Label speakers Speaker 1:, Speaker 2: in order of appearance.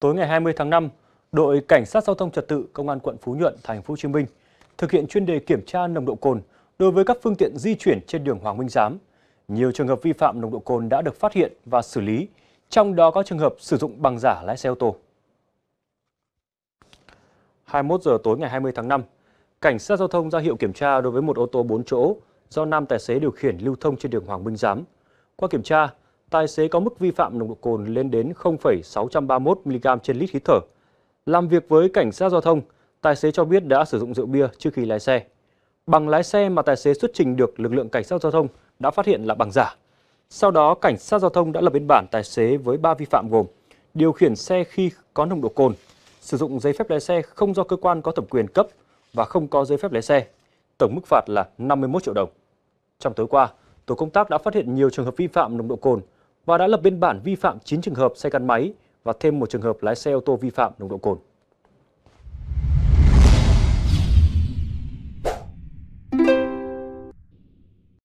Speaker 1: Tối ngày 20 tháng 5, đội cảnh sát giao thông trật tự công an quận Phú Nhuận, thành phố Hồ Chí Minh thực hiện chuyên đề kiểm tra nồng độ cồn đối với các phương tiện di chuyển trên đường Hoàng Minh Giám. Nhiều trường hợp vi phạm nồng độ cồn đã được phát hiện và xử lý, trong đó có trường hợp sử dụng bằng giả lái xe ô tô. 21 giờ tối ngày 20 tháng 5, cảnh sát giao thông ra hiệu kiểm tra đối với một ô tô 4 chỗ do nam tài xế điều khiển lưu thông trên đường Hoàng Minh Giám. Qua kiểm tra, tài xế có mức vi phạm nồng độ cồn lên đến 0,631 mg trên lít khí thở. Làm việc với cảnh sát giao thông, tài xế cho biết đã sử dụng rượu bia trước khi lái xe. Bằng lái xe mà tài xế xuất trình được lực lượng cảnh sát giao thông đã phát hiện là bằng giả. Sau đó, cảnh sát giao thông đã lập biên bản tài xế với 3 vi phạm gồm điều khiển xe khi có nồng độ cồn, sử dụng giấy phép lái xe không do cơ quan có thẩm quyền cấp và không có giấy phép lái xe. Tổng mức phạt là 51 triệu đồng. Trong tối qua, tổ công tác đã phát hiện nhiều trường hợp vi phạm nồng độ cồn và đã lập biên bản vi phạm 9 trường hợp xe gắn máy và thêm một trường hợp lái xe ô tô vi phạm nồng độ cồn.